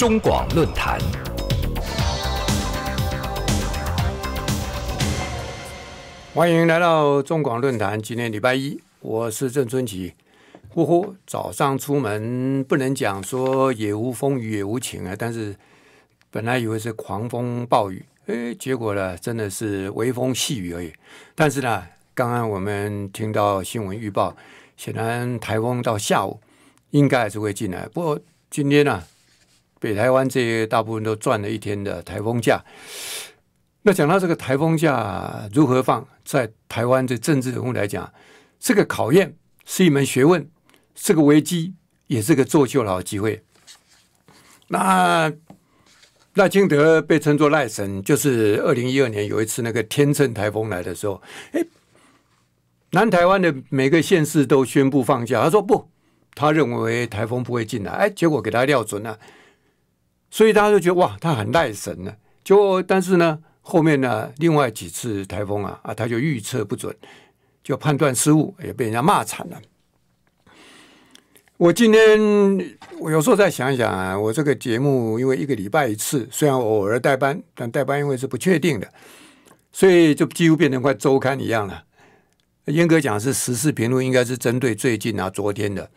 中广论坛，欢迎来到中广论坛。今天礼拜一，我是郑春琪。呼呼，早上出门不能讲说也无风雨也无晴啊，但是本来以为是狂风暴雨，哎，结果呢，真的是微风细雨而已。但是呢，刚刚我们听到新闻预报，显然台风到下午应该还是会进来。不过今天呢？北台湾这些大部分都赚了一天的台风假。那讲到这个台风假如何放，在台湾这政治人物来讲，这个考验是一门学问，这个危机也是个做秀的好机会。那赖清德被称作赖神，就是二零一二年有一次那个天秤台风来的时候，哎，南台湾的每个县市都宣布放假，他说不，他认为台风不会进来，哎，结果给他料准了。所以大家都觉得哇，他很耐神呢。就但是呢，后面呢，另外几次台风啊啊，他就预测不准，就判断失误，也被人家骂惨了。我今天我有时候再想想啊，我这个节目因为一个礼拜一次，虽然偶尔代班，但代班因为是不确定的，所以就几乎变成快周刊一样了。严格讲是时事评论，应该是针对最近啊昨天的，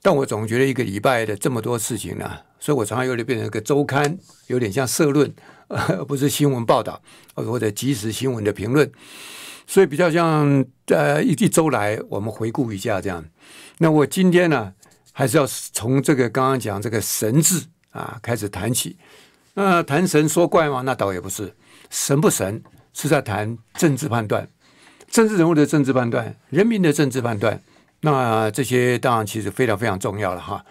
但我总觉得一个礼拜的这么多事情啊。所以，我常常有点变成一个周刊，有点像社论，呃，不是新闻报道，或者即时新闻的评论。所以，比较像呃一一周来，我们回顾一下这样。那我今天呢，还是要从这个刚刚讲这个神字啊开始谈起。那谈神说怪嘛，那倒也不是神不神，是在谈政治判断，政治人物的政治判断，人民的政治判断。那这些当然其实非常非常重要了哈，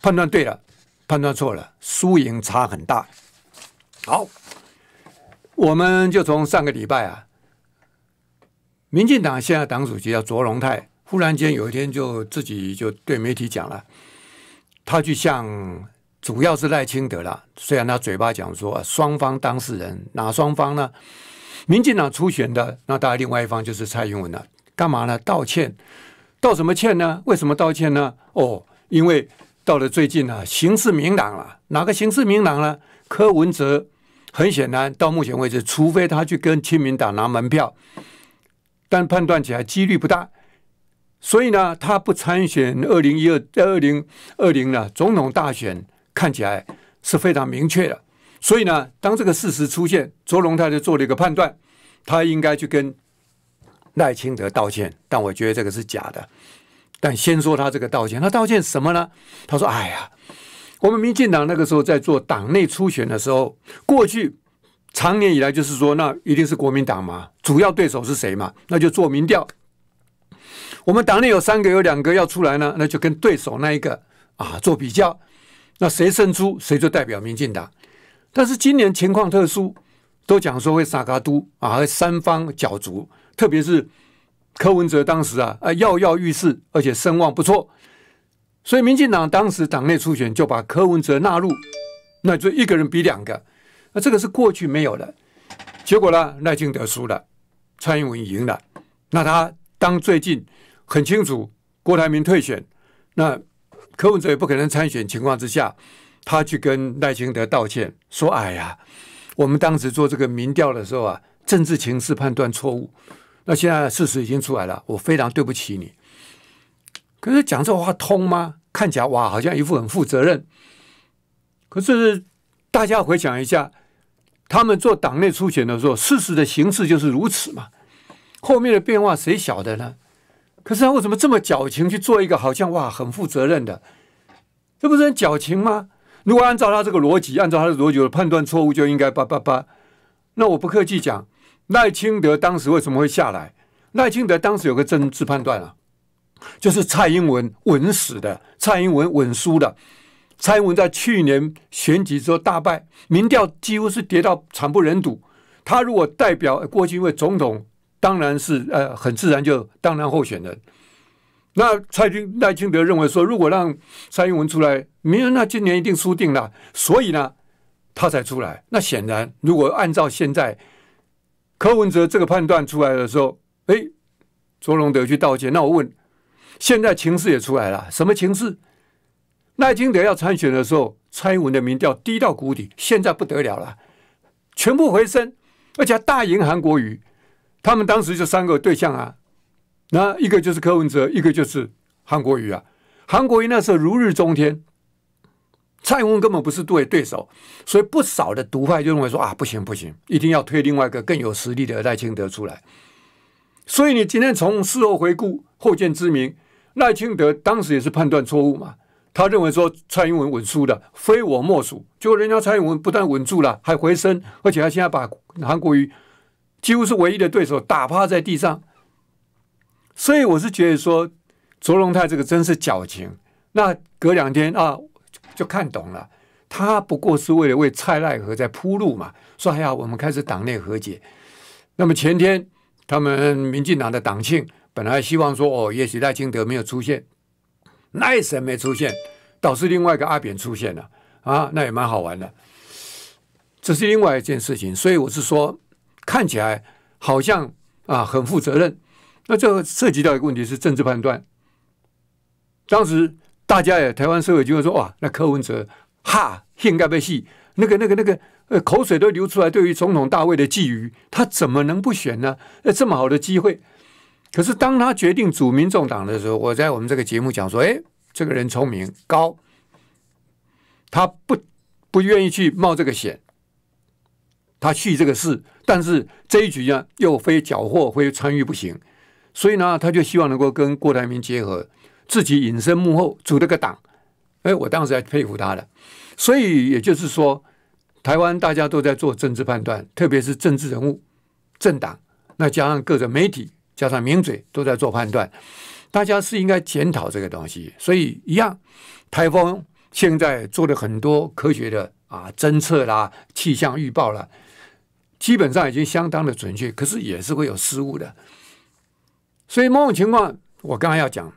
判断对了。判断错了，输赢差很大。好，我们就从上个礼拜啊，民进党现在党主席叫卓荣泰，忽然间有一天就自己就对媒体讲了，他去向主要是赖清德了。虽然他嘴巴讲说双方当事人哪双方呢？民进党初选的那大然另外一方就是蔡英文了。干嘛呢？道歉？道什么歉呢？为什么道歉呢？哦，因为。到了最近呢，形势明朗了，哪个形势明朗呢？柯文哲很显然，到目前为止，除非他去跟亲民党拿门票，但判断起来几率不大，所以呢，他不参选二零一二二零二零呢总统大选看起来是非常明确的。所以呢，当这个事实出现，卓龙他就做了一个判断，他应该去跟赖清德道歉，但我觉得这个是假的。但先说他这个道歉，他道歉什么呢？他说：“哎呀，我们民进党那个时候在做党内初选的时候，过去常年以来就是说，那一定是国民党嘛，主要对手是谁嘛，那就做民调。我们党内有三个，有两个要出来呢，那就跟对手那一个啊做比较，那谁胜出，谁就代表民进党。但是今年情况特殊，都讲说会萨卡都啊，三方角逐，特别是。”柯文哲当时啊，啊跃跃欲试，而且声望不错，所以民进党当时党内初选就把柯文哲纳入，那就一个人比两个，那这个是过去没有的。结果呢，赖清德输了，蔡英文赢了。那他当最近很清楚，郭台铭退选，那柯文哲也不可能参选情况之下，他去跟赖清德道歉，说：“哎呀，我们当时做这个民调的时候啊，政治情势判断错误。”那现在事实已经出来了，我非常对不起你。可是讲这话通吗？看起来哇，好像一副很负责任。可是大家回想一下，他们做党内初选的时候，事实的形式就是如此嘛。后面的变化谁晓得呢？可是他为什么这么矫情去做一个好像哇很负责任的？这不是很矫情吗？如果按照他这个逻辑，按照他的逻辑判断错误就应该叭叭叭。那我不客气讲。赖清德当时为什么会下来？赖清德当时有个政治判断啊，就是蔡英文稳死的，蔡英文稳输的。蔡英文在去年选举之后大败，民调几乎是跌到惨不忍睹。他如果代表过去一位总统，当然是呃很自然就当然候选人。那蔡英赖清德认为说，如果让蔡英文出来，民人那今年一定输定了，所以呢，他才出来。那显然，如果按照现在。柯文哲这个判断出来的时候，哎，卓荣德去道歉。那我问，现在情势也出来了，什么情势？赖清德要参选的时候，蔡英文的民调低到谷底，现在不得了了，全部回升，而且大赢韩国瑜。他们当时就三个对象啊，那一个就是柯文哲，一个就是韩国瑜啊。韩国瑜那时候如日中天。蔡英文根本不是对对手，所以不少的独派就认为说啊，不行不行，一定要推另外一个更有实力的赖清德出来。所以你今天从事后回顾，后见之明，赖清德当时也是判断错误嘛？他认为说蔡英文稳输的，非我莫属。结果人家蔡英文不但稳住了，还回升，而且他现在把韩国瑜几乎是唯一的对手打趴在地上。所以我是觉得说，卓荣泰这个真是矫情。那隔两天啊。就看懂了，他不过是为了为蔡赖何在铺路嘛。说：“哎呀，我们开始党内和解。”那么前天他们民进党的党庆，本来希望说：“哦，也许赖清德没有出现，赖神没出现，倒是另外一个阿扁出现了啊，那也蛮好玩的。”这是另外一件事情，所以我是说，看起来好像啊很负责任。那这涉及到一个问题，是政治判断。当时。大家也，台湾社会就会说：“哇，那柯文哲，哈，应该被戏，那个、那个、那个，呃，口水都流出来。”对于总统大卫的觊觎，他怎么能不选呢？呃，这么好的机会。可是当他决定主民众党的时候，我在我们这个节目讲说：“哎，这个人聪明高，他不不愿意去冒这个险，他去这个事，但是这一局呢，又非缴获，非参与不行，所以呢，他就希望能够跟郭台铭结合。”自己隐身幕后组了个党，哎，我当时还佩服他的。所以也就是说，台湾大家都在做政治判断，特别是政治人物、政党，那加上各种媒体，加上名嘴都在做判断，大家是应该检讨这个东西。所以，一样，台风现在做了很多科学的啊，侦测啦、气象预报了，基本上已经相当的准确，可是也是会有失误的。所以某种情况，我刚刚要讲。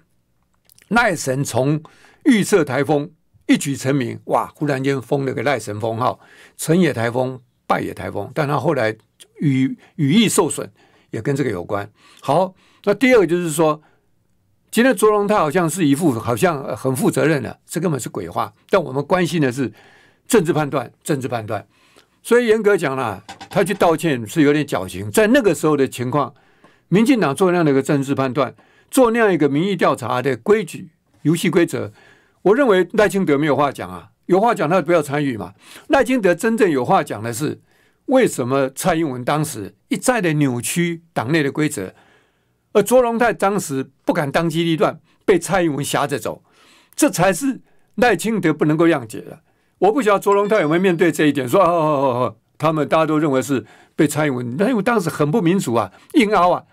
赖神从预测台风一举成名，哇！忽然间封了个赖神封号，成也台风，败也台风。但他后来羽羽翼受损，也跟这个有关。好，那第二个就是说，今天卓荣泰好像是一副好像很负责任的，这根本是鬼话。但我们关心的是政治判断，政治判断。所以严格讲啦，他去道歉是有点矫情。在那个时候的情况，民进党做那样的一个政治判断。做那样一个民意调查的规矩、游戏规则，我认为赖清德没有话讲啊，有话讲他就不要参与嘛。赖清德真正有话讲的是，为什么蔡英文当时一再的扭曲党内的规则，而卓荣泰当时不敢当机立断，被蔡英文挟着走，这才是赖清德不能够谅解的。我不晓得卓荣泰有没有面对这一点，说好好好，他们大家都认为是被蔡英文，蔡英文当时很不民主啊，硬凹啊。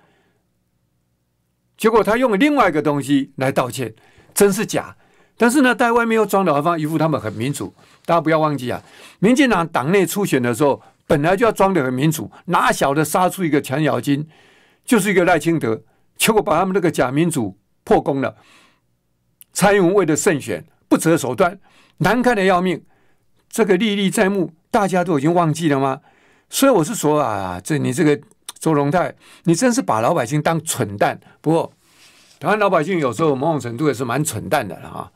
结果他用了另外一个东西来道歉，真是假？但是呢，在外面又装的，好像一副他们很民主。大家不要忘记啊，民进党党内初选的时候，本来就要装的很民主，哪晓得杀出一个强咬金，就是一个赖清德，结果把他们那个假民主破功了。蔡英文为了胜选，不择手段，难看的要命，这个历历在目，大家都已经忘记了吗？所以我是说啊，这你这个周荣泰，你真是把老百姓当蠢蛋。不过。台湾老百姓有时候某种程度也是蛮蠢蛋的了哈。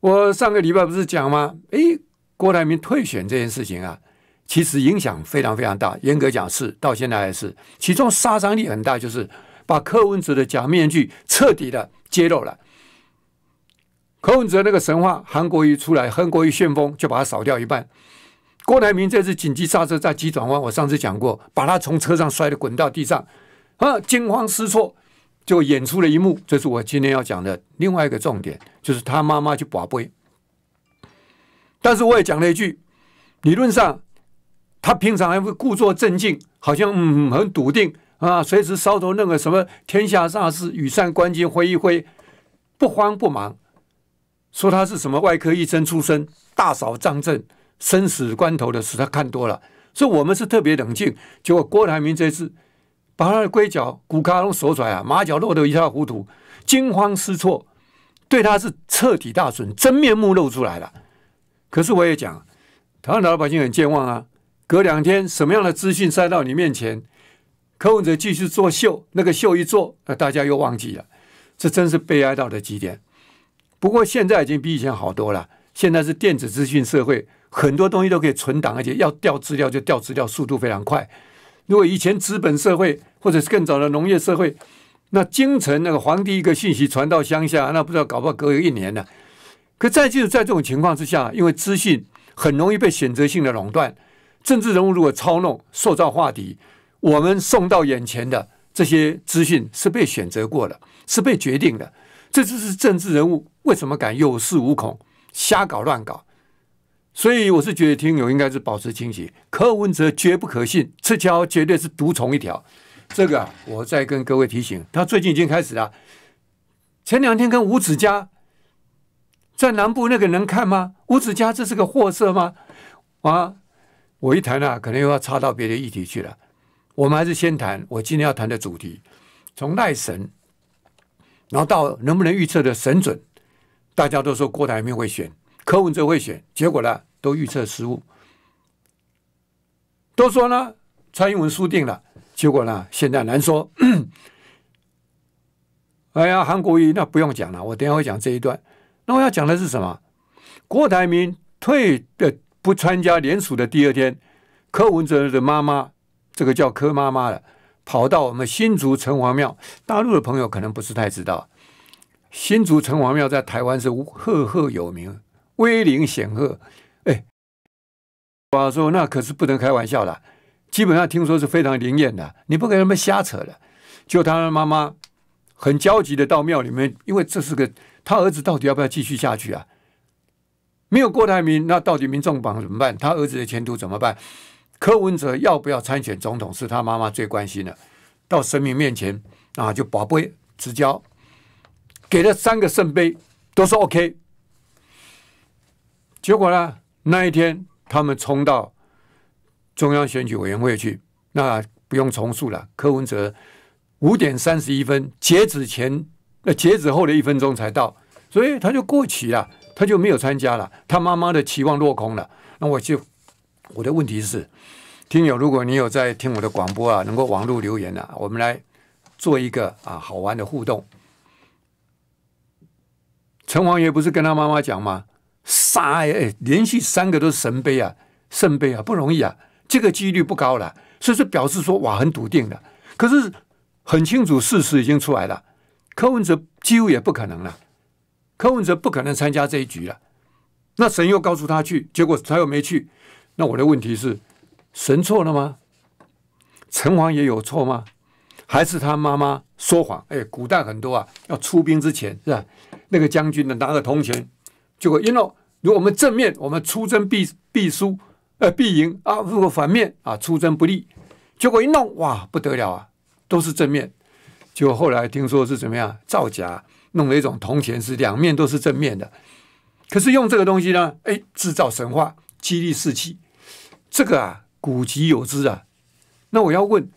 我上个礼拜不是讲吗？诶，郭台铭退选这件事情啊，其实影响非常非常大。严格讲是，到现在还是其中杀伤力很大，就是把柯文哲的假面具彻底的揭露了。柯文哲那个神话，韩国瑜出来，韩国瑜旋风就把他扫掉一半。郭台铭这次紧急刹车在急转弯，我上次讲过，把他从车上摔的滚到地上，啊，惊慌失措。就演出了一幕，这是我今天要讲的另外一个重点，就是他妈妈去保杯。但是我也讲了一句，理论上他平常还会故作镇静，好像嗯很笃定啊，随时搔头那个什么天下大事，羽扇纶巾挥一挥，不慌不忙。说他是什么外科医生出身，大扫张阵，生死关头的事他看多了，所以我们是特别冷静。结果郭台铭这次。把他的龟脚、骨卡都锁出来，马脚落得一塌糊涂，惊慌失措，对他是彻底大损，真面目露出来了。可是我也讲，台湾老百姓很健忘啊，隔两天什么样的资讯塞到你面前，柯文哲继续作秀，那个秀一做，那大家又忘记了，这真是悲哀到的极点。不过现在已经比以前好多了，现在是电子资讯社会，很多东西都可以存档，而且要调资料就调资料，速度非常快。如果以前资本社会，或者是更早的农业社会，那京城那个皇帝一个信息传到乡下，那不知道搞不好隔一年呢。可再就是在这种情况之下，因为资讯很容易被选择性的垄断，政治人物如果操弄、塑造话题，我们送到眼前的这些资讯是被选择过的，是被决定的。这就是政治人物为什么敢有恃无恐、瞎搞乱搞。所以我是觉得听友应该是保持清醒，柯文哲绝不可信，这桥绝对是毒虫一条。这个我再跟各位提醒，他最近已经开始啦。前两天跟五子家在南部那个能看吗？五子家这是个货色吗？啊，我一谈啊，可能又要插到别的议题去了。我们还是先谈我今天要谈的主题，从赖神，然后到能不能预测的神准，大家都说郭台铭会选。柯文哲会选，结果呢都预测失误，都说呢蔡英文输定了，结果呢现在难说。哎呀，韩国瑜那不用讲了，我等下会讲这一段。那我要讲的是什么？郭台铭退的不参加联署的第二天，柯文哲的妈妈，这个叫柯妈妈的，跑到我们新竹城隍庙。大陆的朋友可能不是太知道，新竹城隍庙在台湾是赫赫有名。威灵显赫，哎，我说那可是不能开玩笑的，基本上听说是非常灵验的，你不给他们瞎扯了。就他妈妈很焦急的到庙里面，因为这是个他儿子到底要不要继续下去啊？没有郭台铭，那到底民众榜怎么办？他儿子的前途怎么办？柯文哲要不要参选总统？是他妈妈最关心的。到神明面前啊，就宝贝之交，给了三个圣杯，都说 OK。结果呢？那一天他们冲到中央选举委员会去，那不用重述了。柯文哲五点三十一分截止前，呃，截止后的一分钟才到，所以他就过期了，他就没有参加了。他妈妈的期望落空了。那我就我的问题是，听友，如果你有在听我的广播啊，能够网络留言啊，我们来做一个啊好玩的互动。陈王爷不是跟他妈妈讲吗？三哎，连续三个都是神杯啊，圣杯啊，不容易啊，这个几率不高了，所以说表示说哇，很笃定的。可是很清楚事实已经出来了，柯文哲几乎也不可能了，柯文哲不可能参加这一局了。那神又告诉他去，结果他又没去。那我的问题是，神错了吗？城隍也有错吗？还是他妈妈说谎？哎，古代很多啊，要出兵之前是吧？那个将军呢，拿个铜钱。结果一弄，如果我们正面，我们出征必必输，呃，必赢啊；如果反面啊，出征不利，结果一弄，哇，不得了啊，都是正面。就后来听说是怎么样造假，弄了一种铜钱是两面都是正面的，可是用这个东西呢，哎，制造神话，激励士气，这个啊，古籍有之啊。那我要问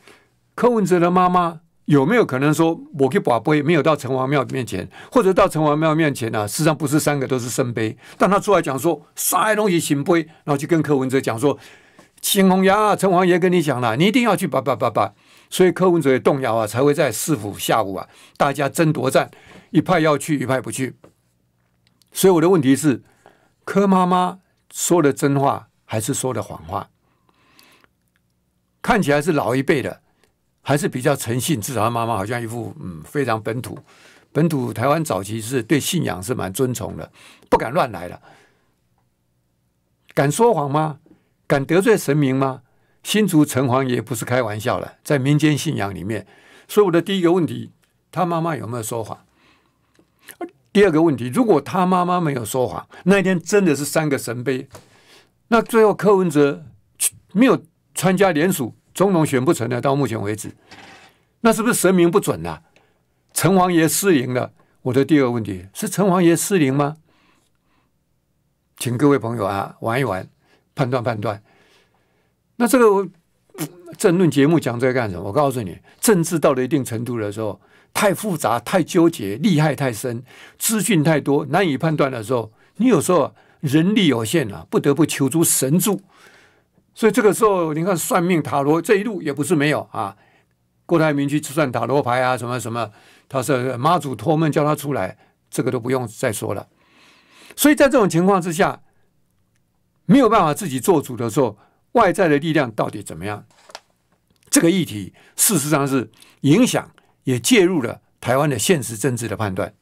柯文哲的妈妈。有没有可能说我去把杯没有到城隍庙面前，或者到城隍庙面前呢？实际上不是三个都是圣杯，但他出来讲说啥东西行杯，然后就跟柯文哲讲说：“秦红牙，城隍爷跟你讲了，你一定要去把把把把。”所以柯文哲也动摇啊，才会在市府下午啊，大家争夺战，一派要去，一派不去。所以我的问题是：柯妈妈说的真话还是说的谎话？看起来是老一辈的。还是比较诚信，至少他妈妈好像一副嗯非常本土。本土台湾早期是对信仰是蛮尊崇的，不敢乱来的。敢说谎吗？敢得罪神明吗？新竹城隍爷不是开玩笑了，在民间信仰里面，所以我的第一个问题，他妈妈有没有说谎？第二个问题，如果他妈妈没有说谎，那一天真的是三个神杯，那最后柯文哲没有参加联署。中农选不成了，到目前为止，那是不是神明不准呢？成王爷失灵了。我的第二个问题是：成王爷失灵吗？请各位朋友啊，玩一玩，判断判断。那这个政论节目讲这个干什么？我告诉你，政治到了一定程度的时候，太复杂、太纠结、利害太深、资讯太多，难以判断的时候，你有时候人力有限啊，不得不求助神助。所以这个时候，你看算命塔罗这一路也不是没有啊。郭台铭去算塔罗牌啊，什么什么，他是妈祖托梦叫他出来，这个都不用再说了。所以在这种情况之下，没有办法自己做主的时候，外在的力量到底怎么样？这个议题事实上是影响也介入了台湾的现实政治的判断。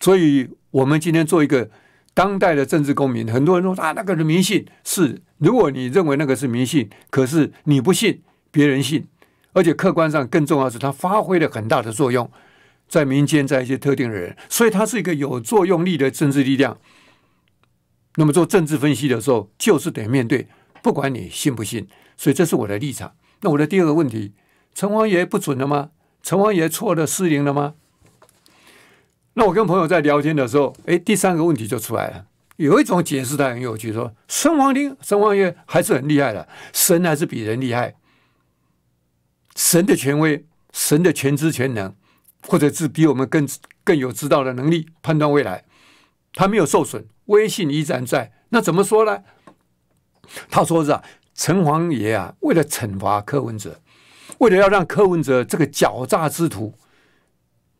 所以我们今天做一个当代的政治公民，很多人都说啊，那个人迷信是。如果你认为那个是迷信，可是你不信，别人信，而且客观上更重要是它发挥了很大的作用，在民间，在一些特定的人，所以它是一个有作用力的政治力量。那么做政治分析的时候，就是得面对，不管你信不信，所以这是我的立场。那我的第二个问题，成王爷不准了吗？成王爷错了失灵了吗？那我跟朋友在聊天的时候，哎，第三个问题就出来了。有一种解释，的很有趣，说神王灵、神王爷还是很厉害的，神还是比人厉害，神的权威、神的全知全能，或者是比我们更更有知道的能力，判断未来，他没有受损，威信依然在。那怎么说呢？他说是啊，城隍爷啊，为了惩罚柯文哲，为了要让柯文哲这个狡诈之徒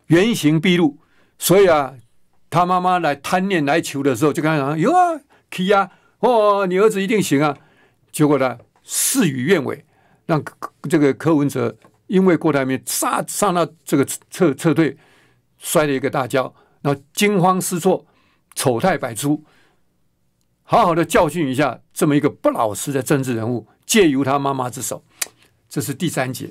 原形毕露，所以啊。他妈妈来贪念来求的时候，就跟他讲：“有啊，可以啊，哦，你儿子一定行啊。”结果呢，事与愿违，让这个柯文哲因为郭台铭杀上了这个撤撤退，摔了一个大跤，然后惊慌失措，丑态百出。好好的教训一下这么一个不老实的政治人物，借由他妈妈之手，这是第三节，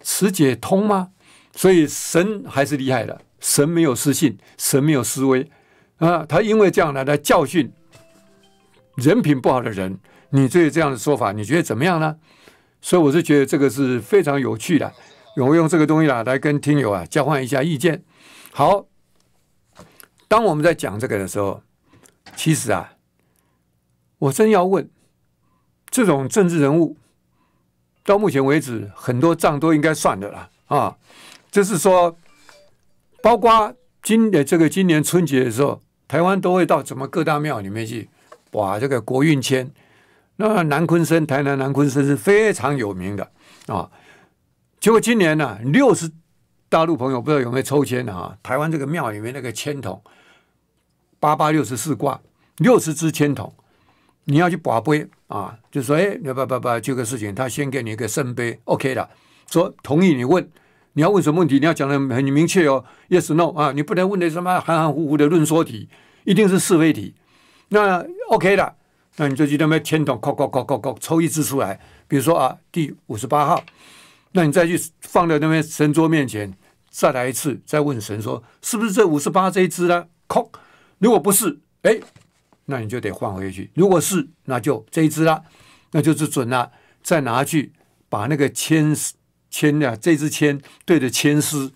此解通吗？所以神还是厉害的。神没有失信，神没有失威，啊，他因为这样呢来教训人品不好的人，你对这样的说法，你觉得怎么样呢？所以我是觉得这个是非常有趣的，我用这个东西啦来跟听友啊交换一下意见。好，当我们在讲这个的时候，其实啊，我真要问，这种政治人物到目前为止，很多账都应该算的了啊，就是说。包括今的这个今年春节的时候，台湾都会到怎么各大庙里面去把这个国运签。那南昆生，台南南昆生是非常有名的啊。结果今年呢，六十大陆朋友不知道有没有抽签啊？台湾这个庙里面那个签筒，八八六十四卦，六十支签筒，你要去把杯啊，就说哎，不要不要这个事情，他先给你一个圣杯，OK 的，说同意你问。你要问什么问题？你要讲的很明确哦。Yes, no 啊，你不能问的什么含含糊糊的论说题，一定是是非题。那 OK 的，那你就去那边签到，扣扣扣扣扣，抽一只出来。比如说啊，第五十八号，那你再去放在那边神桌面前，再来一次，再问神说，是不是这五十八这一只呢？扣。如果不是，哎，那你就得换回去。如果是，那就这一只啦，那就是准了。再拿去把那个签。签啊，这支签对着签师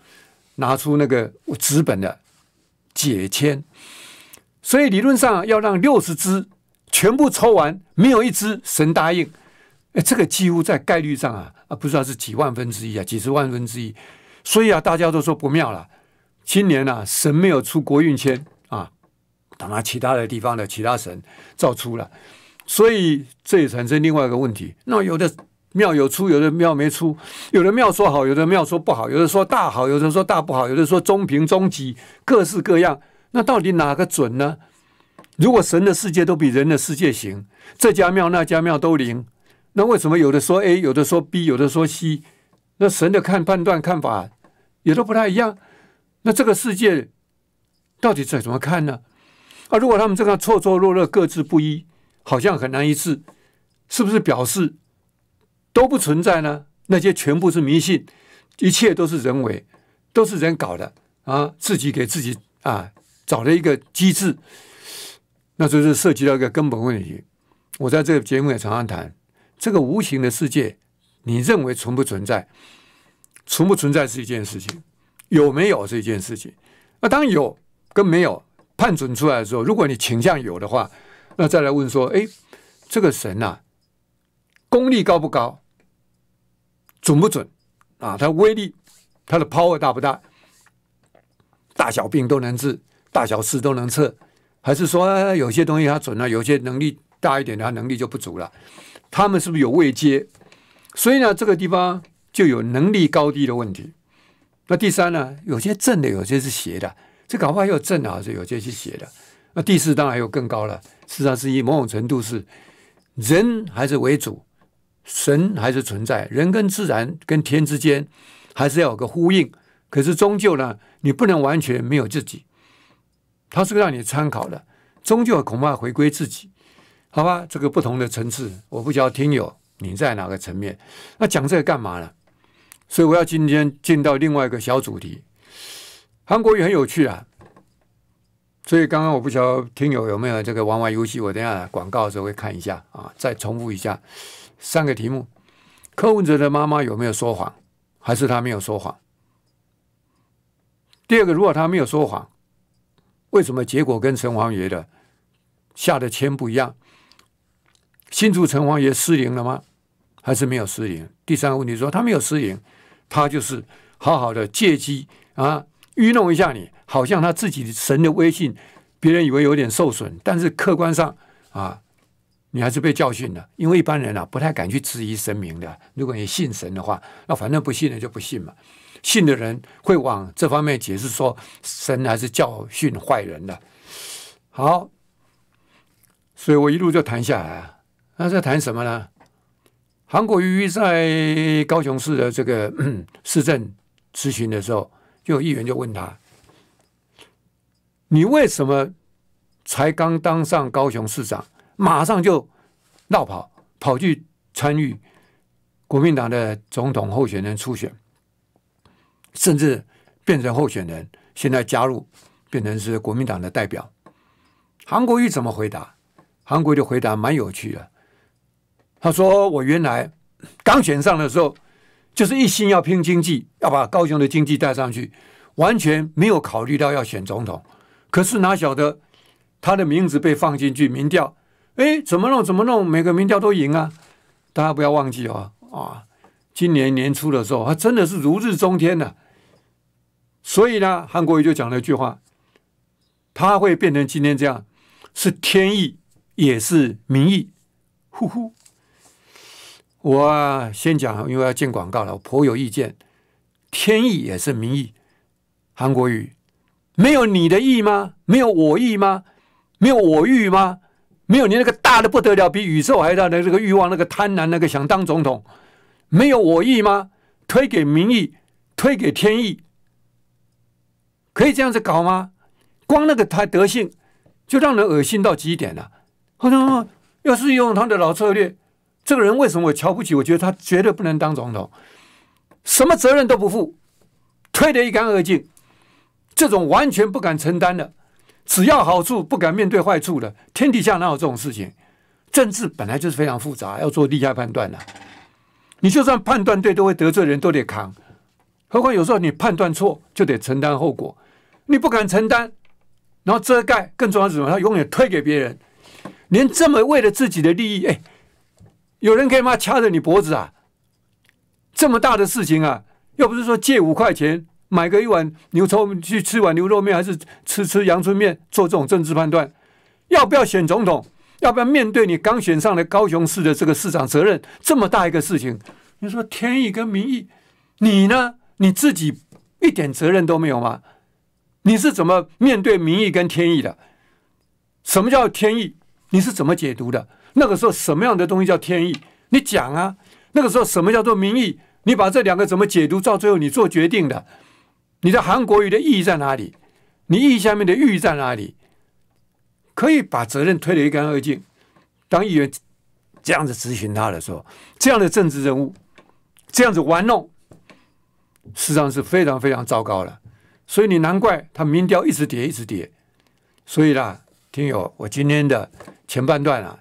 拿出那个纸本的解签，所以理论上要让六十支全部抽完，没有一支神答应，哎，这个几乎在概率上啊啊，不知道是几万分之一啊，几十万分之一，所以啊，大家都说不妙了。今年呢，神没有出国运签啊，当然其他的地方的其他神造出了，所以这也产生另外一个问题，那有的。庙有出，有的庙没出，有的庙说好，有的庙说不好，有的说大好，有的说大不好，有的说中平中极，各式各样。那到底哪个准呢？如果神的世界都比人的世界行，这家庙那家庙都灵，那为什么有的说 A，有的说 B，有的说 C？那神的看判断看法也都不太一样。那这个世界到底怎怎么看呢？啊，如果他们这个错错落落各自不一，好像很难一致，是不是表示？都不存在呢，那些全部是迷信，一切都是人为，都是人搞的啊！自己给自己啊找了一个机制，那这是涉及到一个根本问题。我在这个节目也常常谈，这个无形的世界，你认为存不存在？存不存在是一件事情，有没有是一件事情。那当有跟没有判准出来的时候，如果你倾向有的话，那再来问说：哎，这个神呐，功力高不高？准不准？啊，它威力，它的 power 大不大？大小病都能治，大小事都能测，还是说有些东西它准了，有些能力大一点的，它能力就不足了？他们是不是有未接？所以呢，这个地方就有能力高低的问题。那第三呢，有些正的，有些是邪的，这搞不好有正的，这有些是邪的。那第四当然还有更高了，事实上是以某种程度是人还是为主。神还是存在，人跟自然跟天之间还是要有个呼应。可是终究呢，你不能完全没有自己。它是个让你参考的，终究恐怕回归自己，好吧？这个不同的层次，我不晓得听友你在哪个层面。那讲这个干嘛呢？所以我要今天进到另外一个小主题。韩国语很有趣啊。所以刚刚我不晓得听友有没有这个玩玩游戏，我等下广告的时候会看一下啊，再重复一下。三个题目：柯文哲的妈妈有没有说谎，还是他没有说谎？第二个，如果他没有说谎，为什么结果跟城隍爷的下的签不一样？新竹城隍爷失灵了吗？还是没有失灵？第三个问题说他没有失灵，他就是好好的借机啊愚弄一下你，好像他自己的神的威信，别人以为有点受损，但是客观上啊。你还是被教训了，因为一般人啊不太敢去质疑神明的。如果你信神的话，那反正不信的就不信嘛。信的人会往这方面解释，说神还是教训坏人的。好，所以我一路就谈下来。那在谈什么呢？韩国瑜在高雄市的这个 市政咨询的时候，就有议员就问他：你为什么才刚当上高雄市长？马上就闹跑，跑去参与国民党的总统候选人初选，甚至变成候选人。现在加入，变成是国民党的代表。韩国瑜怎么回答？韩国瑜的回答蛮有趣的。他说：“我原来刚选上的时候，就是一心要拼经济，要把高雄的经济带上去，完全没有考虑到要选总统。可是哪晓得他的名字被放进去民调。”哎，怎么弄？怎么弄？每个民调都赢啊！大家不要忘记哦啊！今年年初的时候，他真的是如日中天的。所以呢，韩国瑜就讲了一句话：他会变成今天这样，是天意也是民意。呼呼！我先讲，因为要进广告了，我颇有意见。天意也是民意，韩国瑜没有你的意吗？没有我意吗？没有我欲吗？没有你那个大的不得了，比宇宙还大的这个欲望、那个贪婪、那个想当总统，没有我意吗？推给民意，推给天意，可以这样子搞吗？光那个他德性就让人恶心到极点了。好像要是用他的老策略，这个人为什么我瞧不起？我觉得他绝对不能当总统，什么责任都不负，推得一干二净，这种完全不敢承担的。只要好处不敢面对坏处的，天底下哪有这种事情？政治本来就是非常复杂，要做利害判断的。你就算判断对，都会得罪人，都得扛。何况有时候你判断错，就得承担后果。你不敢承担，然后遮盖，更重要是什么？他永远推给别人。连这么为了自己的利益，哎，有人可以吗？掐着你脖子啊！这么大的事情啊，又不是说借五块钱。买个一碗牛抽去吃碗牛肉面，还是吃吃阳春面？做这种政治判断，要不要选总统？要不要面对你刚选上的高雄市的这个市长责任这么大一个事情？你说天意跟民意，你呢？你自己一点责任都没有吗？你是怎么面对民意跟天意的？什么叫天意？你是怎么解读的？那个时候什么样的东西叫天意？你讲啊！那个时候什么叫做民意？你把这两个怎么解读？到最后你做决定的？你的韩国语的意义在哪里？你意下面的欲在哪里？可以把责任推得一干二净。当议员这样子执行他的时候，这样的政治人物这样子玩弄，事际上是非常非常糟糕的。所以你难怪他民调一直跌，一直跌。所以啦，听友，我今天的前半段啊，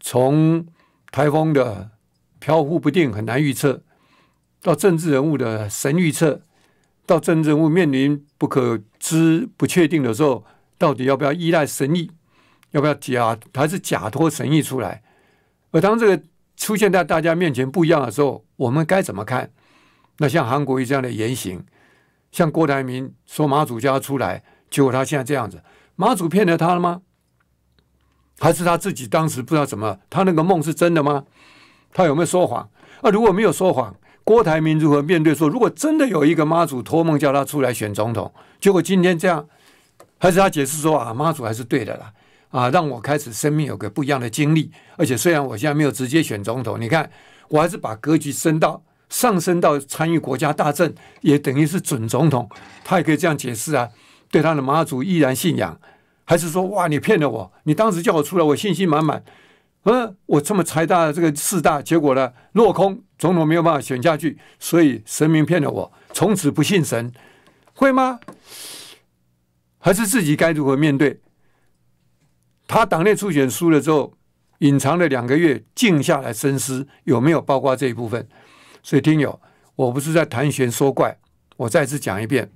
从台风的飘忽不定、很难预测，到政治人物的神预测。到真正会面临不可知、不确定的时候，到底要不要依赖神意？要不要假还是假托神意出来？而当这个出现在大家面前不一样的时候，我们该怎么看？那像韩国瑜这样的言行，像郭台铭说马祖叫他出来，结果他现在这样子，马祖骗了他了吗？还是他自己当时不知道怎么，他那个梦是真的吗？他有没有说谎？啊，如果没有说谎。郭台铭如何面对？说如果真的有一个妈祖托梦叫他出来选总统，结果今天这样，还是他解释说啊，妈祖还是对的啦，啊，让我开始生命有个不一样的经历。而且虽然我现在没有直接选总统，你看我还是把格局升到上升到参与国家大政，也等于是准总统。他也可以这样解释啊，对他的妈祖依然信仰，还是说哇，你骗了我，你当时叫我出来，我信心满满。嗯，我这么财大这个四大，结果呢落空，总统没有办法选下去，所以神明骗了我，从此不信神，会吗？还是自己该如何面对？他党内初选输了之后，隐藏了两个月，静下来深思有没有包括这一部分。所以听友，我不是在谈玄说怪，我再次讲一遍，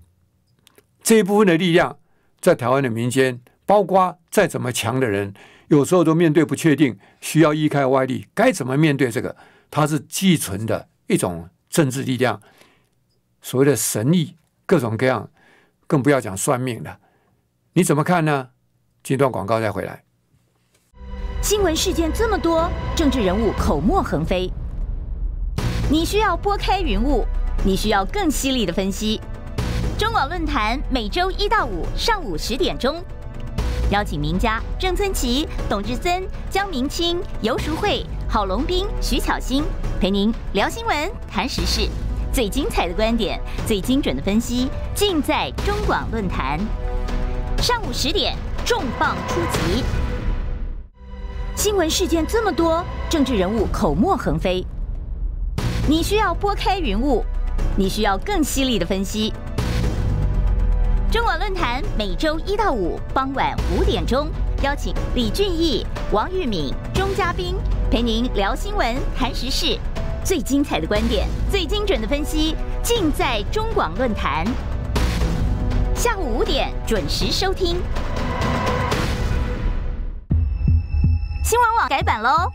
这一部分的力量在台湾的民间，包括再怎么强的人。有时候都面对不确定，需要依靠外力，该怎么面对这个？它是寄存的一种政治力量，所谓的神力，各种各样，更不要讲算命的，你怎么看呢？接段广告再回来。新闻事件这么多，政治人物口沫横飞，你需要拨开云雾，你需要更犀利的分析。中网论坛每周一到五上午十点钟。邀请名家郑春奇、董志森、江明清、游淑慧、郝龙斌、徐巧芯陪您聊新闻、谈时事，最精彩的观点、最精准的分析，尽在中广论坛。上午十点，重磅出击。新闻事件这么多，政治人物口沫横飞，你需要拨开云雾，你需要更犀利的分析。中广论坛每周一到五傍晚五点钟，邀请李俊毅、王玉敏、钟嘉宾陪您聊新闻、谈时事，最精彩的观点、最精准的分析，尽在中广论坛。下午五点准时收听。新闻网改版喽，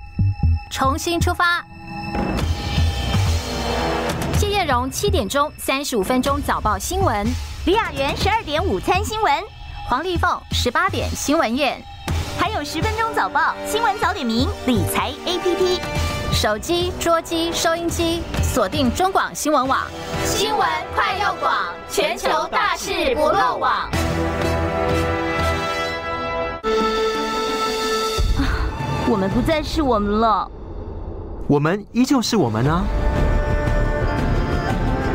重新出发。谢艳荣七点钟三十五分钟早报新闻。李雅媛十二点午餐新闻，黄丽凤十八点新闻院，还有十分钟早报新闻早点名理财 APP，手机、桌机、收音机锁定中广新闻网，新闻快又广，全球大事不漏网。啊，我们不再是我们了，我们依旧是我们啊。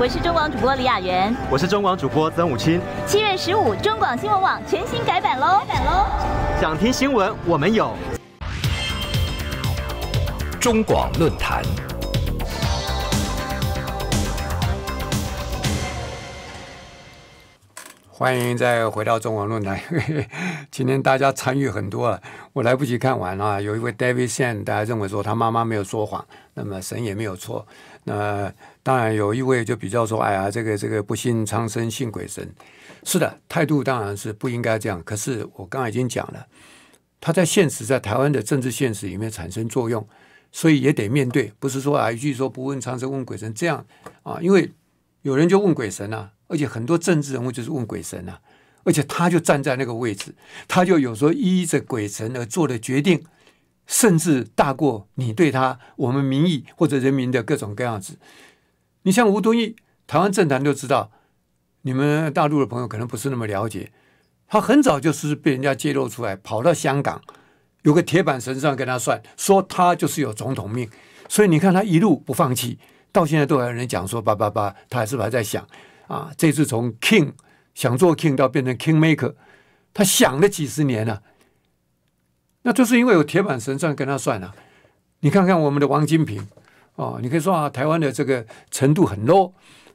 我是中广主播李雅媛，我是中广主播曾武清。七月十五，中广新闻网全新改版喽！改版喽！想听新闻，我们有中广论坛。欢迎再回到中文论坛。今天大家参与很多啊，我来不及看完啊。有一位 David s e n 大家认为说他妈妈没有说谎，那么神也没有错。那当然有一位就比较说，哎呀，这个这个不信苍生信鬼神，是的态度当然是不应该这样。可是我刚才已经讲了，他在现实，在台湾的政治现实里面产生作用，所以也得面对。不是说啊，句说不问苍生问鬼神这样啊，因为有人就问鬼神呐。而且很多政治人物就是问鬼神呐，而且他就站在那个位置，他就有时候依着鬼神而做的决定，甚至大过你对他、我们民意或者人民的各种各样子。你像吴敦义，台湾政坛都知道，你们大陆的朋友可能不是那么了解。他很早就是被人家揭露出来，跑到香港有个铁板神上跟他算，说他就是有总统命，所以你看他一路不放弃，到现在都还有人讲说，八八八，他还是还在想。啊，这次从 King 想做 King 到变成 Kingmaker，他想了几十年了。那就是因为有铁板神算跟他算了。你看看我们的王金平啊，你可以说啊，台湾的这个程度很 low，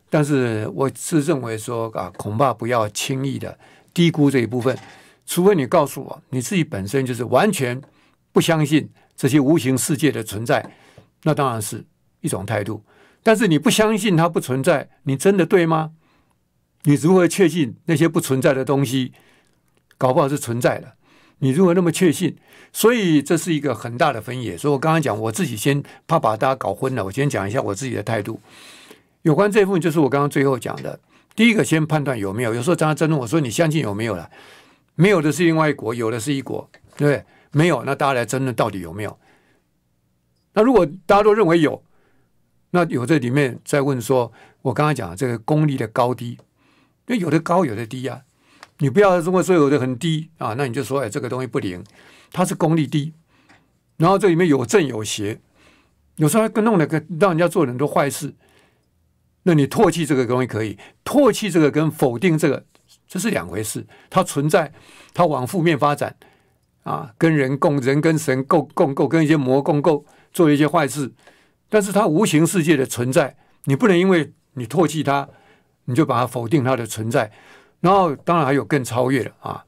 但是我是认为说啊，恐怕不要轻易的低估这一部分，除非你告诉我你自己本身就是完全不相信这些无形世界的存在，那当然是一种态度。但是你不相信它不存在，你真的对吗？你如何确信那些不存在的东西，搞不好是存在的？你如何那么确信？所以这是一个很大的分野。所以我刚刚讲，我自己先怕把大家搞昏了，我先讲一下我自己的态度。有关这部分，就是我刚刚最后讲的。第一个，先判断有没有。有时候大家争论，我说你相信有没有了？没有的是另外一国，有的是一国，对对？没有，那大家来争论到底有没有？那如果大家都认为有，那有这里面在问说，我刚刚讲这个功力的高低。就有的高，有的低呀，你不要如果说有的很低啊，那你就说哎，这个东西不灵，它是功力低，然后这里面有正有邪，有时候还弄了个让人家做很多坏事，那你唾弃这个东西可以，唾弃这个跟否定这个这是两回事，它存在，它往负面发展啊，跟人共人跟神共共共跟一些魔共共做一些坏事，但是它无形世界的存在，你不能因为你唾弃它。你就把它否定它的存在，然后当然还有更超越的啊，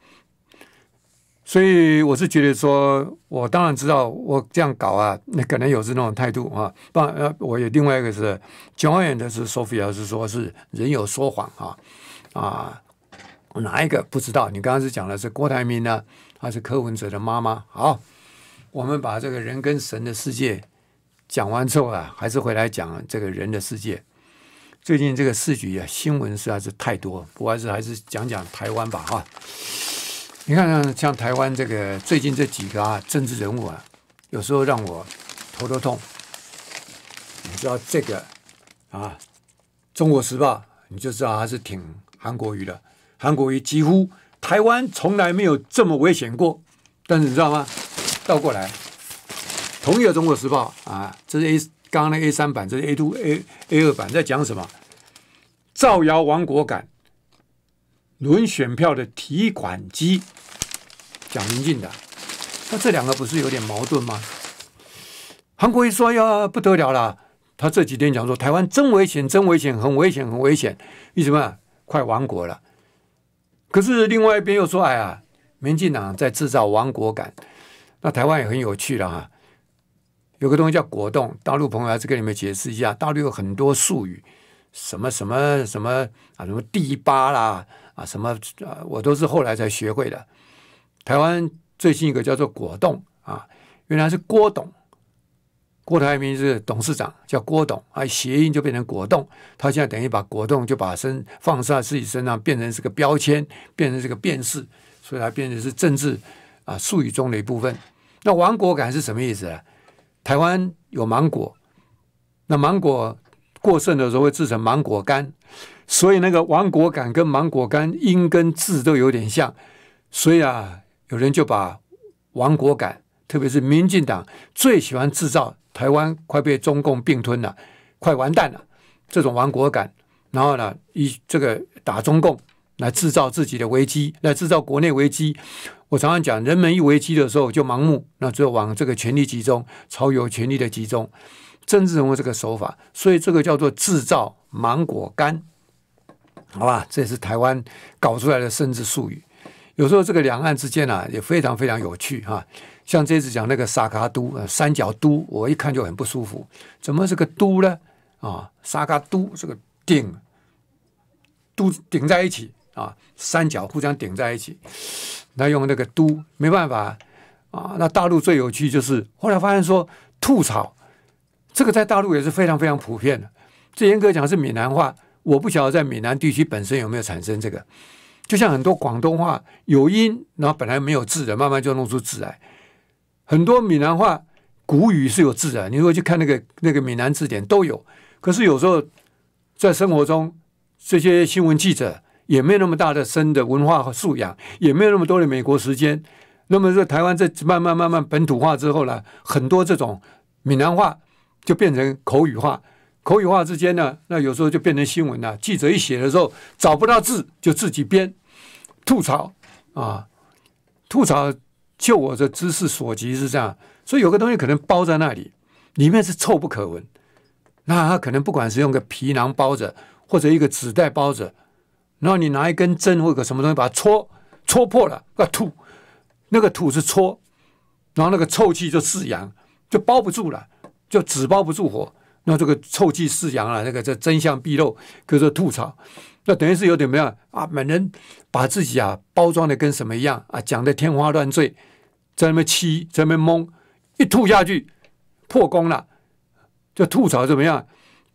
所以我是觉得说，我当然知道我这样搞啊，那可能有是那种态度啊，当然呃，我有另外一个是，九二的是 Sophia 是说是人有说谎啊啊，哪一个不知道？你刚刚是讲的是郭台铭呢，还是柯文哲的妈妈？好，我们把这个人跟神的世界讲完之后啊，还是回来讲这个人的世界。最近这个市局啊，新闻实在是太多，不还是还是讲讲台湾吧哈。你看像台湾这个最近这几个啊政治人物啊，有时候让我头都痛。你知道这个啊，《中国时报》你就知道他是挺韩国瑜的，韩国瑜几乎台湾从来没有这么危险过。但是你知道吗？倒过来，同一个《中国时报》啊，这是 A。刚刚那 A 三版，这是 A two A A 二版，在讲什么？造谣亡国感，轮选票的提款机，讲民进的，那这两个不是有点矛盾吗？韩国一说呀，不得了了，他这几天讲说台湾真危险，真危险，很危险，很危险，为什么？快亡国了。可是另外一边又说，哎呀，民进党在制造亡国感，那台湾也很有趣了哈。有个东西叫果冻，大陆朋友还是跟你们解释一下。大陆有很多术语，什么什么什么啊，什么第八啦啊，什么啊，我都是后来才学会的。台湾最近一个叫做果冻啊，原来是郭董，郭台铭是董事长，叫郭董啊，谐音就变成果冻。他现在等于把果冻就把身放在自己身上，变成是个标签，变成是个变式，所以它变成是政治啊术语中的一部分。那亡国感是什么意思啊？台湾有芒果，那芒果过剩的时候会制成芒果干，所以那个“芒国感”跟“芒果干”音跟字都有点像，所以啊，有人就把“芒国感”，特别是民进党最喜欢制造台湾快被中共并吞了、快完蛋了这种芒国感，然后呢，以这个打中共来制造自己的危机，来制造国内危机。我常常讲，人们一危机的时候就盲目，那就往这个权力集中，朝有权力的集中，政治人物这个手法，所以这个叫做制造芒果干，好吧？这是台湾搞出来的政治术语。有时候这个两岸之间啊也非常非常有趣啊，像这次讲那个萨卡都三角都，我一看就很不舒服，怎么是个都呢？啊，萨卡都这个顶，都顶在一起啊，三角互相顶在一起。那用那个都没办法啊！那大陆最有趣就是，后来发现说吐槽，这个在大陆也是非常非常普遍的。最严格讲是闽南话，我不晓得在闽南地区本身有没有产生这个。就像很多广东话有音，然后本来没有字的，慢慢就弄出字来。很多闽南话古语是有字的，你如果去看那个那个闽南字典都有。可是有时候在生活中，这些新闻记者。也没有那么大的深的文化和素养，也没有那么多的美国时间。那么在台湾在慢慢慢慢本土化之后呢，很多这种闽南话就变成口语化，口语化之间呢，那有时候就变成新闻了。记者一写的时候找不到字，就自己编，吐槽啊，吐槽。就我的知识所及是这样，所以有个东西可能包在那里，里面是臭不可闻。那他可能不管是用个皮囊包着，或者一个纸袋包着。然后你拿一根针或者什么东西把它戳，戳破了，那吐，那个吐是戳，然后那个臭气就四扬，就包不住了，就纸包不住火。那这个臭气四扬啊，那个这真相毕露，可是吐槽。那等于是有点怎么样啊？满人把自己啊包装的跟什么一样啊？讲的天花乱坠，在那边欺，在那边蒙，一吐下去破功了，就吐槽怎么样？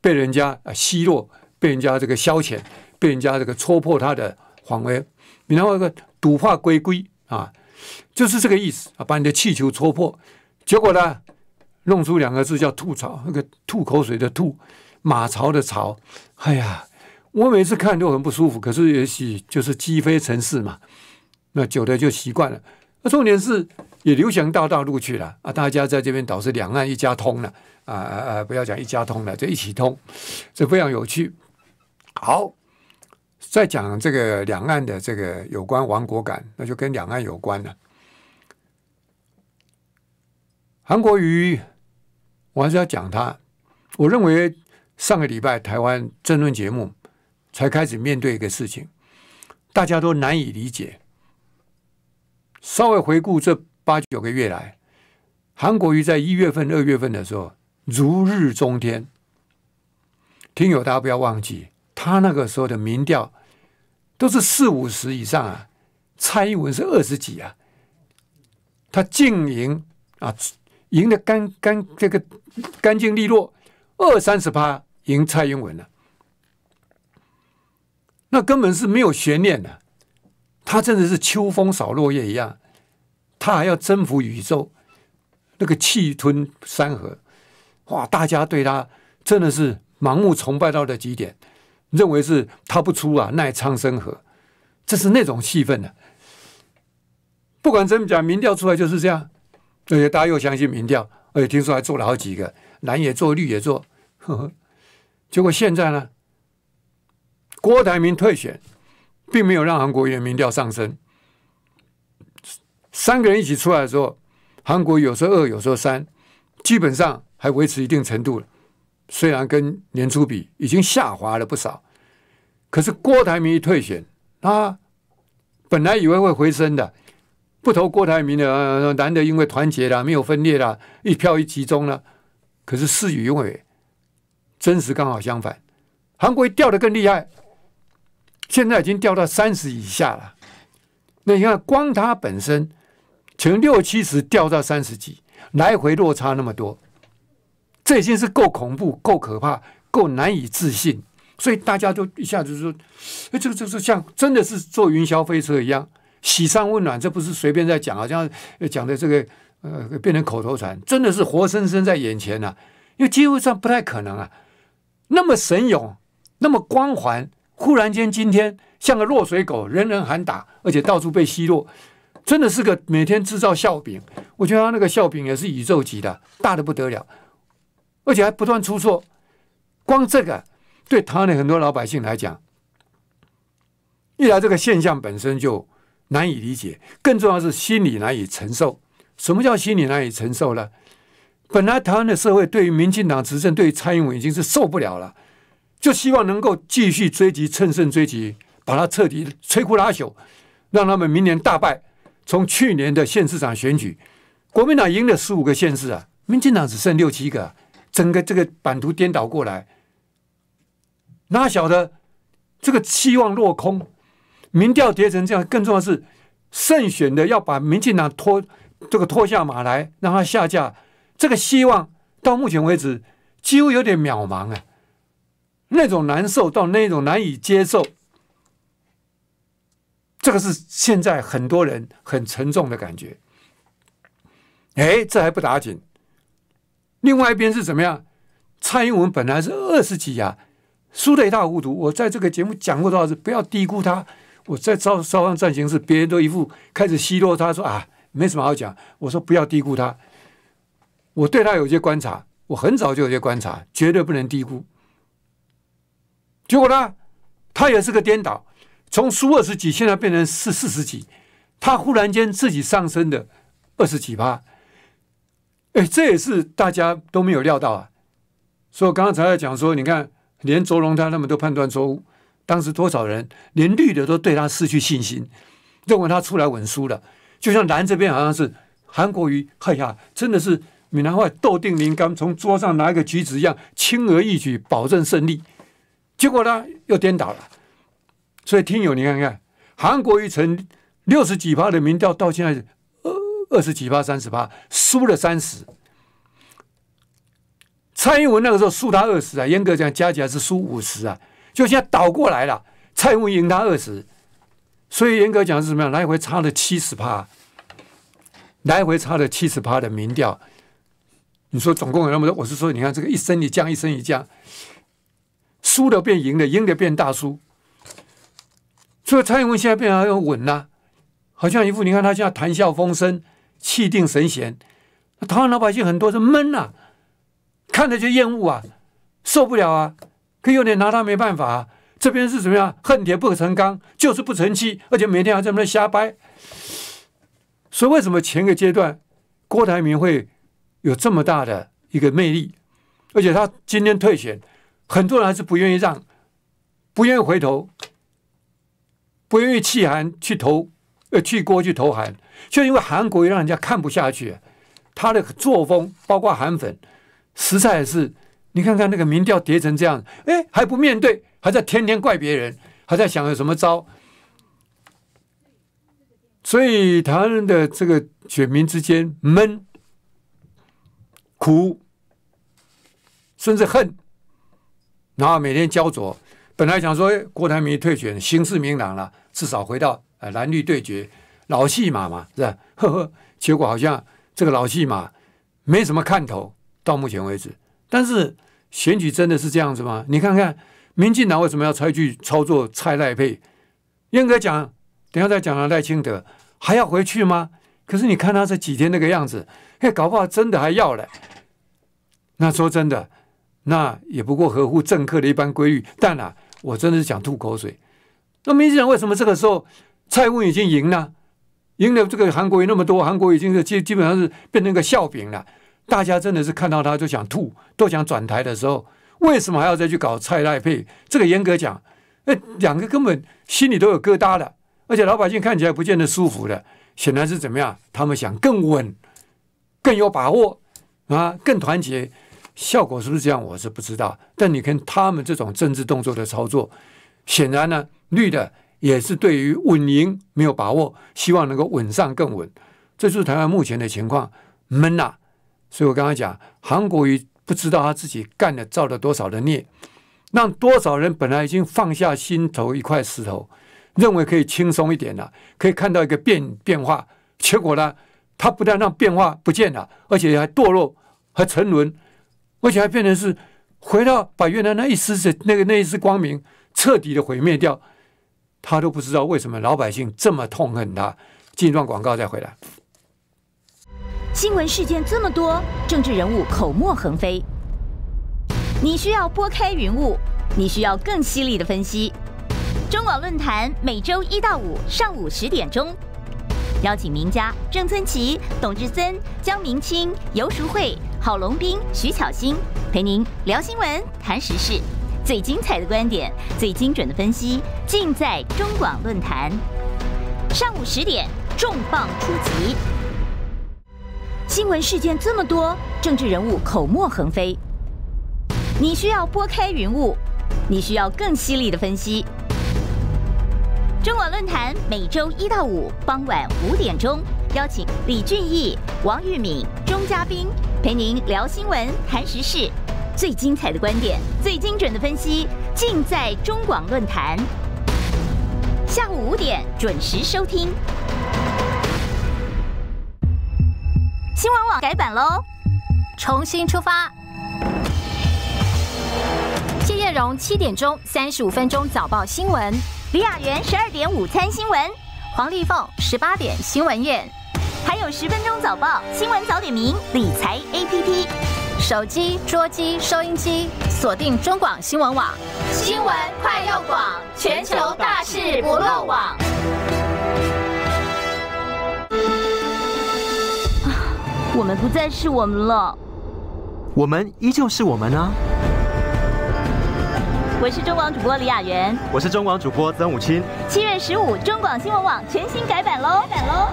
被人家啊奚落，被人家这个消遣。被人家这个戳破他的谎言，你然后个赌化归归啊，就是这个意思啊，把你的气球戳破，结果呢，弄出两个字叫吐槽，那个吐口水的吐，马槽的槽，哎呀，我每次看都很不舒服。可是也许就是鸡飞城市嘛，那久了就习惯了。那重点是也流行到大陆去了啊，大家在这边导致两岸一家通了啊啊啊！不要讲一家通了，就一起通，这非常有趣。好。再讲这个两岸的这个有关亡国感，那就跟两岸有关了。韩国瑜，我还是要讲他。我认为上个礼拜台湾争论节目才开始面对一个事情，大家都难以理解。稍微回顾这八九个月来，韩国瑜在一月份、二月份的时候如日中天。听友，大家不要忘记他那个时候的民调。都是四五十以上啊，蔡英文是二十几啊，他净赢啊，赢的干干这个干净利落，二三十趴赢蔡英文了，那根本是没有悬念的，他真的是秋风扫落叶一样，他还要征服宇宙，那个气吞山河，哇！大家对他真的是盲目崇拜到了极点。认为是他不出啊，奈苍生何？这是那种气氛的。不管怎么讲，民调出来就是这样，而且大家又相信民调。而且听说还做了好几个，蓝也做，绿也做。呵呵。结果现在呢，郭台铭退选，并没有让韩国瑜民调上升。三个人一起出来的时候，韩国有时候二，有时候三，基本上还维持一定程度了。虽然跟年初比已经下滑了不少，可是郭台铭一退选，他本来以为会回升的，不投郭台铭的男的因为团结啦，没有分裂啦，一票一集中了，可是事与愿违，真实刚好相反，韩国掉的更厉害，现在已经掉到三十以下了。那你看，光它本身从六七十掉到三十几，来回落差那么多。这已经是够恐怖、够可怕、够难以置信，所以大家都一下子说：“哎，这个就是像真的是坐云霄飞车一样，喜上温暖，这不是随便在讲啊，这样讲的这个呃，变成口头禅，真的是活生生在眼前呐。因为几乎上不太可能啊，那么神勇，那么光环，忽然间今天像个落水狗，人人喊打，而且到处被奚落，真的是个每天制造笑柄。我觉得他那个笑柄也是宇宙级的，大的不得了。”而且还不断出错，光这个对台湾的很多老百姓来讲，一来这个现象本身就难以理解，更重要是心理难以承受。什么叫心理难以承受呢？本来台湾的社会对于民进党执政，对于蔡英文已经是受不了了，就希望能够继续追击，乘胜追击，把它彻底摧枯拉朽，让他们明年大败。从去年的县市长选举，国民党赢了十五个县市啊，民进党只剩六七个。整个这个版图颠倒过来，哪晓得这个期望落空，民调跌成这样，更重要是胜选的要把民进党拖这个拖下马来，让他下架，这个希望到目前为止几乎有点渺茫啊！那种难受到那种难以接受，这个是现在很多人很沉重的感觉。哎，这还不打紧。另外一边是怎么样？蔡英文本来是二十几呀，输的一塌糊涂。我在这个节目讲过多少次，不要低估他。我在朝朝方战形势，别人都一副开始奚落他，说啊，没什么好讲。我说不要低估他，我对他有些观察，我很早就有些观察，绝对不能低估。结果呢，他也是个颠倒，从输二十几，现在变成是四十几，他忽然间自己上升的二十几趴。哎，这也是大家都没有料到啊！所以我刚才在讲说，你看连卓荣他那么都判断错误，当时多少人连绿的都对他失去信心，认为他出来稳输了。就像蓝这边好像是韩国瑜，哎呀，真的是闽南话豆定灵刚，从桌上拿一个橘子一样，轻而易举保证胜利。结果呢，又颠倒了。所以听友，你看看韩国瑜从六十几趴的民调到现在。二十几趴、三十趴，输了三十，蔡英文那个时候输他二十啊，严格讲加起来是输五十啊，就现在倒过来了，蔡英文赢他二十，所以严格讲是什么样？来回差了七十趴，来回差了七十趴的民调，你说总共有那么多？我是说，你看这个一升一降，一升一降，输的变赢的，赢的变大输，所以蔡英文现在变得很稳呐，好像一副你看他现在谈笑风生。气定神闲，台湾老百姓很多是闷呐，看着就厌恶啊，受不了啊，可有点拿他没办法。这边是怎么样？恨铁不成钢，就是不成器，而且每天还在那瞎掰。所以为什么前个阶段郭台铭会有这么大的一个魅力？而且他今天退选，很多人还是不愿意让，不愿意回头，不愿意气寒去投。呃，去过去投韩，就因为韩国也让人家看不下去，他的作风，包括韩粉，实在是，你看看那个民调跌成这样，哎，还不面对，还在天天怪别人，还在想有什么招，所以台湾人的这个选民之间闷、苦，甚至恨，然后每天焦灼。本来想说，哎，郭台铭退选，形势明朗了，至少回到。啊，蓝绿对决，老戏码嘛，是吧？呵呵，结果好像这个老戏码没什么看头，到目前为止。但是选举真的是这样子吗？你看看民进党为什么要采取操作蔡赖配？应格讲，等下再讲了，赖清德还要回去吗？可是你看他这几天那个样子，嘿，搞不好真的还要了。那说真的，那也不过合乎政客的一般规律。但啊，我真的是想吐口水。那民进党为什么这个时候？蔡文已经赢了，赢了这个韩国有那么多，韩国已经是基基本上是变成个笑柄了。大家真的是看到他就想吐，都想转台的时候，为什么还要再去搞蔡赖配？这个严格讲，哎，两个根本心里都有疙瘩的，而且老百姓看起来不见得舒服的。显然是怎么样？他们想更稳，更有把握啊，更团结，效果是不是这样？我是不知道。但你看他们这种政治动作的操作，显然呢，绿的。也是对于稳赢没有把握，希望能够稳上更稳，这是台湾目前的情况，闷呐。所以我刚才讲，韩国瑜不知道他自己干了造了多少的孽，让多少人本来已经放下心头一块石头，认为可以轻松一点了，可以看到一个变变化，结果呢，他不但让变化不见了，而且还堕落，还沉沦，而且还变成是回到把越南那一丝丝，那个那一丝光明彻底的毁灭掉。他都不知道为什么老百姓这么痛恨他。镜段广告再回来。新闻事件这么多，政治人物口沫横飞。你需要拨开云雾，你需要更犀利的分析。中广论坛每周一到五上午十点钟，邀请名家郑村奇、董志森、江明清、尤淑慧、郝龙斌、徐巧兴陪您聊新闻、谈时事。最精彩的观点，最精准的分析，尽在中广论坛。上午十点，重磅出击。新闻事件这么多，政治人物口沫横飞。你需要拨开云雾，你需要更犀利的分析。中广论坛每周一到五傍晚五点钟，邀请李俊毅、王玉敏、钟嘉宾陪您聊新闻、谈时事。最精彩的观点，最精准的分析，尽在中广论坛。下午五点准时收听。新闻网改版喽，重新出发。谢艳荣七点钟三十五分钟早报新闻，李雅媛十二点午餐新闻，黄丽凤十八点新闻院，还有十分钟早报新闻早点名理财 APP。手机、桌机、收音机，锁定中广新闻网。新闻快又广，全球大事不漏网。啊，我们不再是我们了。我们依旧是我们啊。我是中广主播李雅媛，我是中广主播曾武清。七月十五，中广新闻网全新改版喽！改版喽！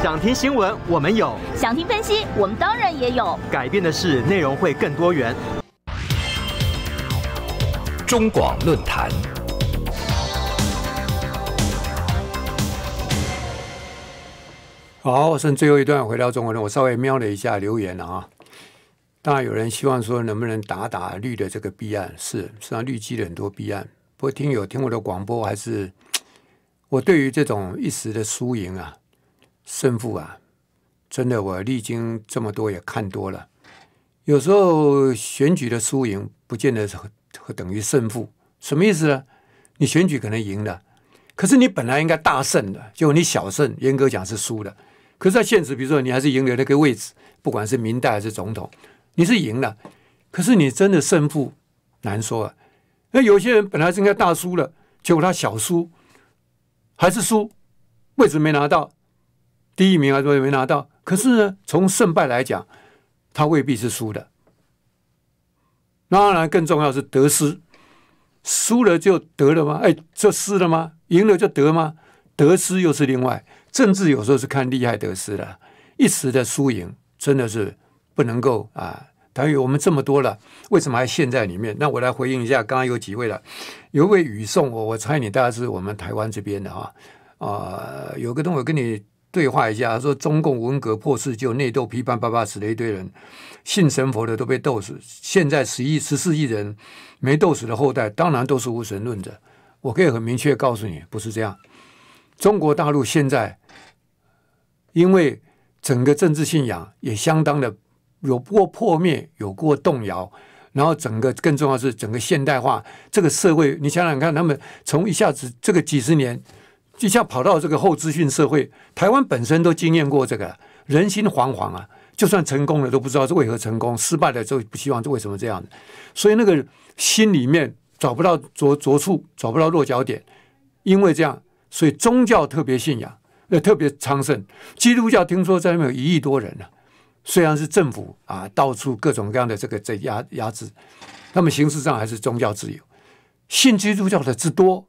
想听新闻，我们有；想听分析，我们当然也有。改变的是内容会更多元。中广论坛。好，剩最后一段，回到中国人，我稍微瞄了一下留言呢啊。当然，有人希望说，能不能打打绿的这个弊案？是，实际上绿积了很多弊案。不过，听友听我的广播，还是 我对于这种一时的输赢啊、胜负啊，真的，我历经这么多也看多了。有时候选举的输赢不见得是等于胜负，什么意思呢？你选举可能赢了，可是你本来应该大胜的，就你小胜，严格讲是输的。可是，在现实，比如说你还是赢了那个位置，不管是民代还是总统。你是赢了，可是你真的胜负难说啊。那有些人本来是应该大输了，结果他小输，还是输，位置没拿到，第一名还是没拿到。可是呢，从胜败来讲，他未必是输的。当然，更重要是得失，输了就得了吗？哎，就失了吗？赢了就得吗？得失又是另外。政治有时候是看利害得失的，一时的输赢，真的是。不能够啊！等于我们这么多了，为什么还陷在里面？那我来回应一下，刚刚有几位了，有位雨送我，我猜你大概是我们台湾这边的哈啊。有个同学跟你对话一下，说：“中共文革破四旧、内斗、批判、爸爸死了一堆人，信神佛的都被斗死。现在十亿、十四亿人没斗死的后代，当然都是无神论者。”我可以很明确告诉你，不是这样。中国大陆现在因为整个政治信仰也相当的。有过破灭，有过动摇，然后整个更重要是整个现代化这个社会，你想想看，他们从一下子这个几十年，就像跑到这个后资讯社会，台湾本身都经验过这个人心惶惶啊，就算成功了都不知道为何成功，失败了，就不希望为什么这样，所以那个心里面找不到着着处，找不到落脚点，因为这样，所以宗教特别信仰，那特别昌盛，基督教听说在那边有一亿多人呢。虽然是政府啊，到处各种各样的这个在压压制，那么形式上还是宗教自由，信基督教的之多，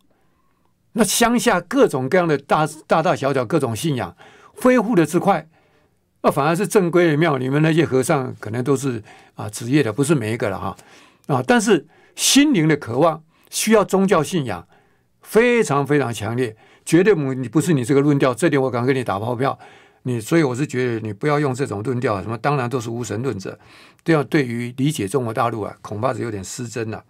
那乡下各种各样的大大大小小各种信仰恢复的之快，那反而是正规的庙里面那些和尚可能都是啊职业的，不是每一个了哈啊，但是心灵的渴望需要宗教信仰非常非常强烈，绝对不你不是你这个论调，这点我敢跟你打包票。你所以我是觉得你不要用这种论调，什么当然都是无神论者，这样对于理解中国大陆啊，恐怕是有点失真了。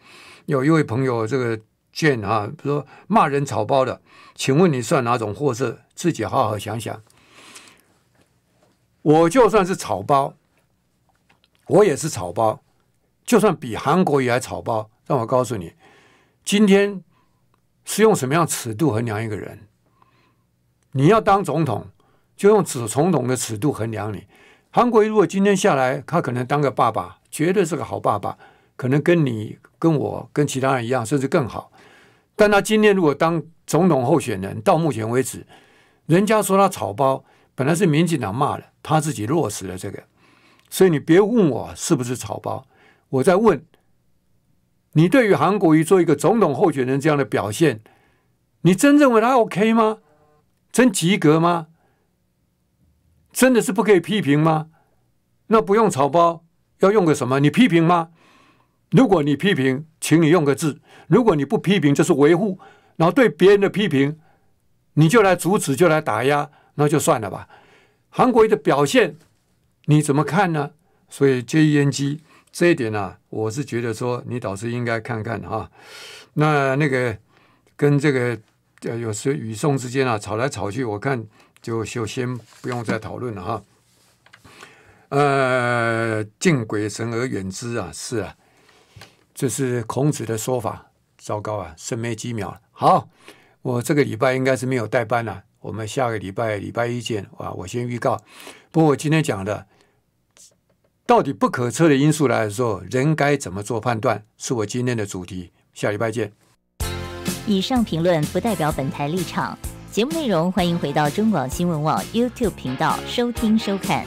有一位朋友这个 j 啊，说骂人草包的，请问你算哪种货色？自己好好想想。我就算是草包，我也是草包，就算比韩国也还草包。让我告诉你，今天是用什么样尺度衡量一个人？你要当总统？就用子总统的尺度衡量你，韩国瑜如果今天下来，他可能当个爸爸，绝对是个好爸爸，可能跟你、跟我、跟其他人一样，甚至更好。但他今天如果当总统候选人，到目前为止，人家说他草包，本来是民进党骂的，他自己落实了这个，所以你别问我是不是草包，我在问你对于韩国瑜做一个总统候选人这样的表现，你真认为他 OK 吗？真及格吗？真的是不可以批评吗？那不用草包，要用个什么？你批评吗？如果你批评，请你用个字；如果你不批评，就是维护。然后对别人的批评，你就来阻止，就来打压，那就算了吧。韩国的表现你怎么看呢？所以 J E N G 这一点呢，我是觉得说你倒是应该看看哈。那那个跟这个有时与宋之间啊，吵来吵去，我看。就就先不用再讨论了哈，呃，敬鬼神而远之啊，是啊，这是孔子的说法。糟糕啊，剩没几秒了。好，我这个礼拜应该是没有代班了，我们下个礼拜礼拜一见。哇，我先预告，不过我今天讲的，到底不可测的因素来说，人该怎么做判断，是我今天的主题。下礼拜见。以上评论不代表本台立场。节目内容，欢迎回到中广新闻网 YouTube 频道收听收看。